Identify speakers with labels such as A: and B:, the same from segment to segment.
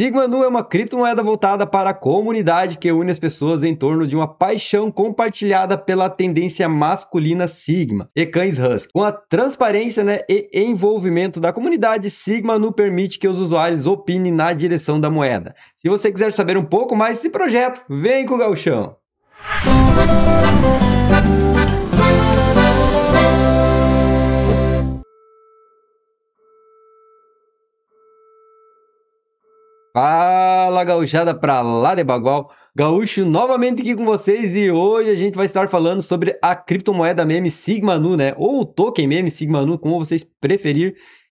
A: Sigma Nu é uma criptomoeda voltada para a comunidade que une as pessoas em torno de uma paixão compartilhada pela tendência masculina Sigma e cães Husky. Com a transparência né, e envolvimento da comunidade, Sigma Nu permite que os usuários opinem na direção da moeda. Se você quiser saber um pouco mais desse projeto, vem com o Galchão! Fala gauchada pra lá de Bagual, gaúcho novamente aqui com vocês e hoje a gente vai estar falando sobre a criptomoeda meme Sigma Nu, né? Ou o token meme Sigma Nu, como vocês preferir.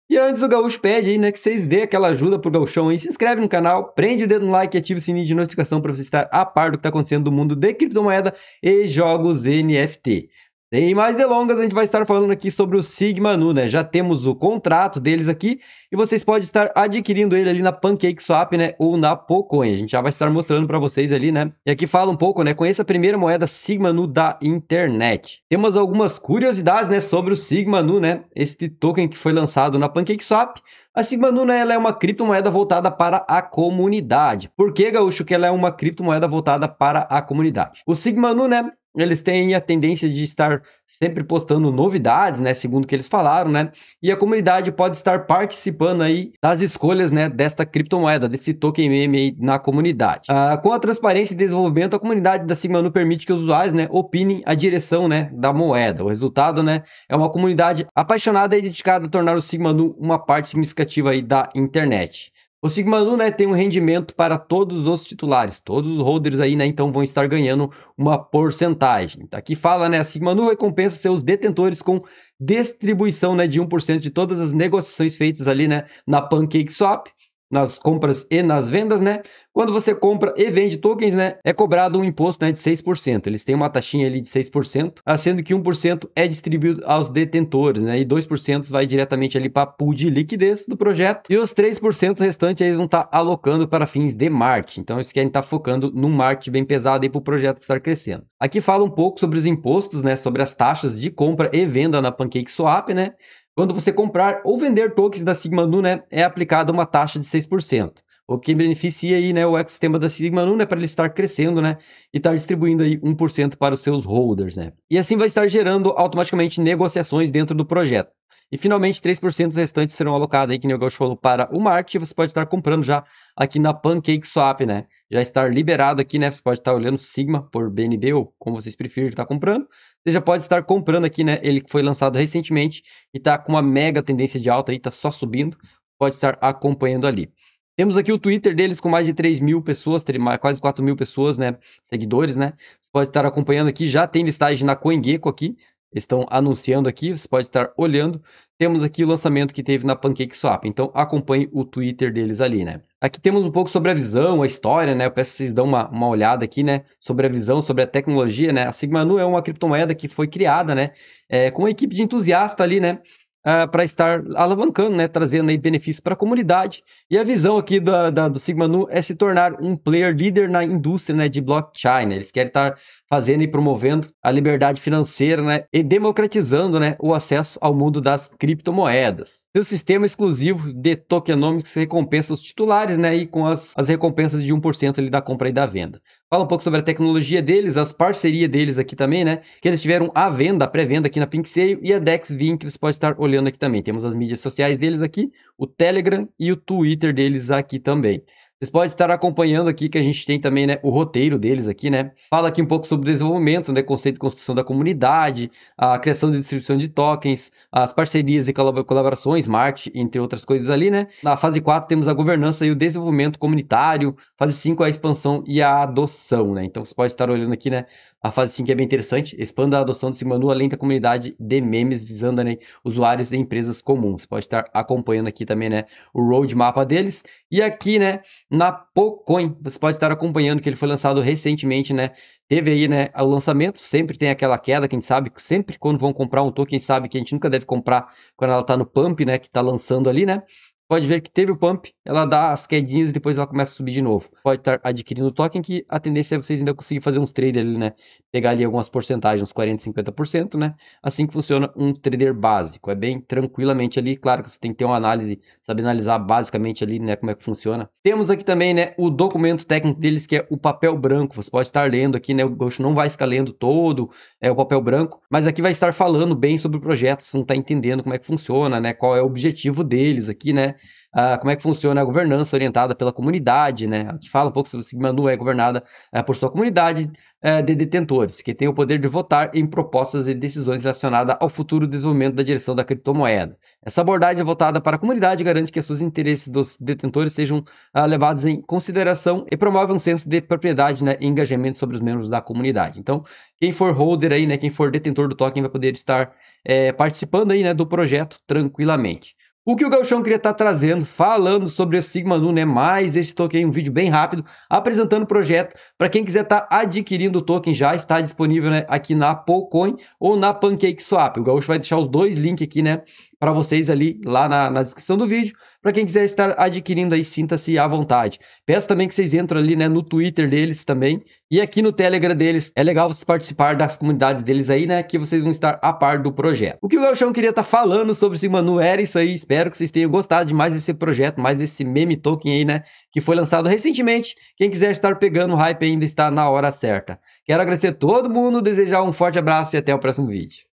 A: E antes o gaúcho pede aí, né, que vocês dê aquela ajuda pro gauchão aí, se inscreve no canal, prende o dedo no like e ativa o sininho de notificação para você estar a par do que tá acontecendo do mundo de criptomoeda e jogos NFT. Sem mais delongas, a gente vai estar falando aqui sobre o Sigma Nu, né? Já temos o contrato deles aqui e vocês podem estar adquirindo ele ali na Pancake Swap né? Ou na Pocoin. A gente já vai estar mostrando para vocês ali, né? E aqui fala um pouco, né? Conheça a primeira moeda Sigma Nu da internet. Temos algumas curiosidades, né? Sobre o Sigma Nu, né? Este token que foi lançado na Pancake Swap A Sigma Nu, né? Ela é uma criptomoeda voltada para a comunidade. Por que, Gaúcho, que ela é uma criptomoeda voltada para a comunidade? O Sigma Nu, né? eles têm a tendência de estar sempre postando novidades, né, segundo que eles falaram, né, e a comunidade pode estar participando aí das escolhas, né, desta criptomoeda, desse token meme aí na comunidade. Ah, com a transparência e desenvolvimento, a comunidade da Sigma Nu permite que os usuários, né, opinem a direção, né, da moeda. O resultado, né, é uma comunidade apaixonada e dedicada a tornar o Sigma Nu uma parte significativa aí da internet. O Sigma né, tem um rendimento para todos os titulares, todos os holders aí, né, então vão estar ganhando uma porcentagem. Aqui tá, fala, né, a Sigma recompensa seus detentores com distribuição, né, de 1% de todas as negociações feitas ali, né, na PancakeSwap nas compras e nas vendas, né? Quando você compra e vende tokens, né, é cobrado um imposto né, de 6%. Eles têm uma taxinha ali de 6%, ah, sendo que 1% é distribuído aos detentores, né? E 2% vai diretamente ali para pool de liquidez do projeto. E os 3% restantes eles vão estar tá alocando para fins de marketing. Então eles querem estar tá focando num marketing bem pesado aí para o projeto estar crescendo. Aqui fala um pouco sobre os impostos, né? Sobre as taxas de compra e venda na PancakeSwap, né? Quando você comprar ou vender tokens da Sigma Nu, né, é aplicada uma taxa de 6%, o que beneficia aí, né, o ecossistema da Sigma Nu, né, para ele estar crescendo, né, e estar tá distribuindo aí 1% para os seus holders, né. E assim vai estar gerando automaticamente negociações dentro do projeto. E finalmente, 3% restantes serão alocados aí, que nem o Gaucho falou, para o marketing. Você pode estar comprando já aqui na PancakeSwap, né? Já estar liberado aqui, né? Você pode estar olhando Sigma por BNB ou como vocês preferirem estar comprando. Você já pode estar comprando aqui, né? Ele foi lançado recentemente e está com uma mega tendência de alta aí, está só subindo. Pode estar acompanhando ali. Temos aqui o Twitter deles com mais de 3 mil pessoas, quase 4 mil pessoas, né? Seguidores, né? Você pode estar acompanhando aqui, já tem listagem na CoinGecko aqui estão anunciando aqui, você pode estar olhando. Temos aqui o lançamento que teve na PancakeSwap, então acompanhe o Twitter deles ali, né? Aqui temos um pouco sobre a visão, a história, né? Eu peço que vocês dão uma, uma olhada aqui, né? Sobre a visão, sobre a tecnologia, né? A Sigma Nu é uma criptomoeda que foi criada, né? É, com uma equipe de entusiasta ali, né? Uh, ah, para estar alavancando, né, trazendo aí benefícios para a comunidade. E a visão aqui da, da, do Sigma Nu é se tornar um player líder na indústria né, de blockchain. Né? Eles querem estar fazendo e promovendo a liberdade financeira né, e democratizando né, o acesso ao mundo das criptomoedas. Seu sistema exclusivo de tokenomics recompensa os titulares né, e com as, as recompensas de 1% ali da compra e da venda. Fala um pouco sobre a tecnologia deles, as parcerias deles aqui também, né? Que eles tiveram a venda, pré-venda aqui na Pinkseio e a DexVin, que você pode estar olhando aqui também. Temos as mídias sociais deles aqui, o Telegram e o Twitter deles aqui também. Vocês podem estar acompanhando aqui que a gente tem também né, o roteiro deles aqui, né? Fala aqui um pouco sobre desenvolvimento, né, conceito de construção da comunidade, a criação e distribuição de tokens, as parcerias e colaborações, marketing, entre outras coisas ali, né? Na fase 4 temos a governança e o desenvolvimento comunitário, fase 5 a expansão e a adoção, né? Então você pode estar olhando aqui, né, a fase 5 é bem interessante, expanda a adoção desse manu além da comunidade de memes, visando né, usuários e empresas comuns. Você pode estar acompanhando aqui também né, o roadmap deles. E aqui né, na Pocoin, você pode estar acompanhando que ele foi lançado recentemente, né? Teve aí, né, o lançamento, sempre tem aquela queda, quem sabe, sempre quando vão comprar um token, sabe que a gente nunca deve comprar quando ela está no pump, né, que está lançando ali, né? Pode ver que teve o pump, ela dá as quedinhas e depois ela começa a subir de novo. Pode estar adquirindo token que a tendência é vocês ainda conseguir fazer uns trades ali, né? Pegar ali algumas porcentagens, uns 40, 50%, né? Assim que funciona um trader básico. É bem tranquilamente ali, claro que você tem que ter uma análise, saber analisar basicamente ali, né, como é que funciona. Temos aqui também, né, o documento técnico deles que é o papel branco. Você pode estar lendo aqui, né? O Ghost não vai ficar lendo todo, é o papel branco, mas aqui vai estar falando bem sobre o projeto, você não está entendendo como é que funciona, né? Qual é o objetivo deles aqui, né? uh, como é que funciona a governança orientada pela comunidade, né? Que fala um pouco sobre o Sigma Nu é governada uh, por sua comunidade uh, de detentores, que tem o poder de votar em propostas e decisões relacionadas ao futuro desenvolvimento da direção da criptomoeda. Essa abordagem é votada para a comunidade garante que seus interesses dos detentores sejam ah, levados em consideração e promove um senso de propriedade né, e engajamento sobre os membros da comunidade. Então, quem for holder aí, né, quem for detentor do token vai poder estar é, participando aí, né, do projeto tranquilamente. O que o Galchão queria estar tá trazendo, falando sobre a Sigma Nuno é mais esse token, um vídeo bem rápido, apresentando o projeto. Para quem quiser estar tá adquirindo o token, já está disponível né, aqui na Pocoin ou na PancakeSwap. O Gaúcho vai deixar os dois links aqui, né? para vocês ali lá na, na descrição do vídeo. Para quem quiser estar adquirindo aí, sinta-se à vontade. Peço também que vocês entram ali né, no Twitter deles também e aqui no Telegram deles. É legal vocês participar das comunidades deles aí, né? Que vocês vão estar a par do projeto. O que o Galchão queria estar tá falando sobre esse Manu era isso aí. Espero que vocês tenham gostado de mais desse projeto, mais desse meme token aí, né? Que foi lançado recentemente. Quem quiser estar pegando hype ainda está na hora certa. Quero agradecer todo mundo, desejar um forte abraço e até o próximo vídeo.